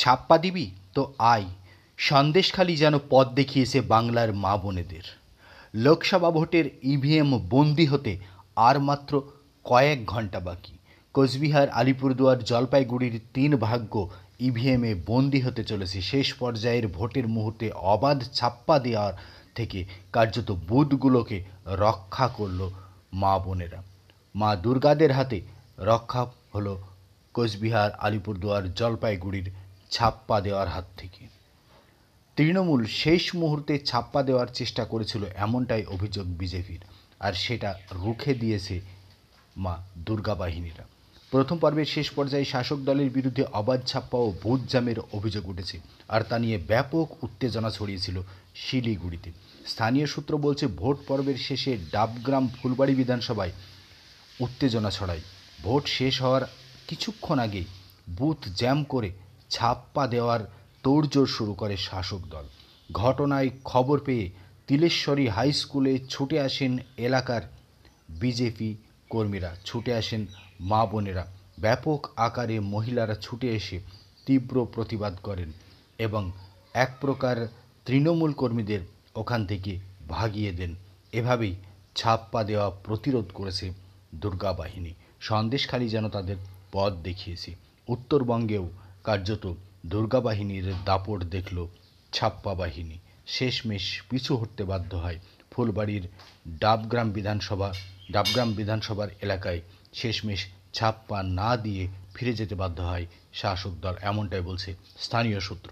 ছাপ্পা দিবি তো আয় সন্দেশখালি যেন পথ দেখিয়েছে বাংলার মা বোনেদের লোকসভা ভোটের ইভিএম বন্দি হতে আর মাত্র কয়েক ঘন্টা বাকি কোচবিহার আলিপুরদুয়ার জলপাইগুড়ির তিন ভাগ্য ইভিএমে বন্দি হতে চলেছে শেষ পর্যায়ের ভোটের মুহূর্তে অবাধ ছাপ্পা দেওয়ার থেকে কার্যত বুথগুলোকে রক্ষা করল মা বোনেরা মা দুর্গাদের হাতে রক্ষা হলো কোচবিহার আলিপুরদুয়ার জলপাইগুড়ির ছাপ্পা দেওয়ার হাত থেকে তৃণমূল শেষ মুহূর্তে ছাপ্পা দেওয়ার চেষ্টা করেছিল এমনটাই অভিযোগ বিজেপির আর সেটা রুখে দিয়েছে মা দুর্গা বাহিনীরা প্রথম পর্বের শেষ পর্যায়ে শাসক দলের বিরুদ্ধে অবাধ ছাপ্পা ও ভোট জামের অভিযোগ উঠেছে আর তা নিয়ে ব্যাপক উত্তেজনা ছড়িয়েছিল শিলিগুড়িতে স্থানীয় সূত্র বলছে ভোট পর্বের শেষে ডাবগ্রাম ফুলবাড়ি বিধানসভায় উত্তেজনা ছড়ায় ভোট শেষ হওয়ার কিছুক্ষণ আগেই বুথ জ্যাম করে ছাপ্পা দেওয়ার তোড়জোড় শুরু করে শাসক দল ঘটনায় খবর পেয়ে তিলেশ্বরী হাই স্কুলে ছুটে আসেন এলাকার বিজেপি কর্মীরা ছুটে আসেন মা বোনেরা ব্যাপক আকারে মহিলারা ছুটে এসে তীব্র প্রতিবাদ করেন এবং এক প্রকার তৃণমূল কর্মীদের ওখান থেকে ভাগিয়ে দেন এভাবেই ছাপ্পা দেওয়া প্রতিরোধ করেছে দুর্গা বাহিনী সন্দেশখালী যেন তাদের পথ দেখিয়েছে উত্তরবঙ্গেও কার্যত দুর্গাবাহিনীর দাপট দেখল ছাপ্পা বাহিনী শেষমেশ পিছু হটতে বাধ্য হয় ফুলবাড়ির ডাবগ্রাম বিধানসভা ডাবগ্রাম বিধানসভার এলাকায় শেষমেশ ছাপ্পা না দিয়ে ফিরে যেতে বাধ্য হয় শাসক দল এমনটাই বলছে স্থানীয় সূত্র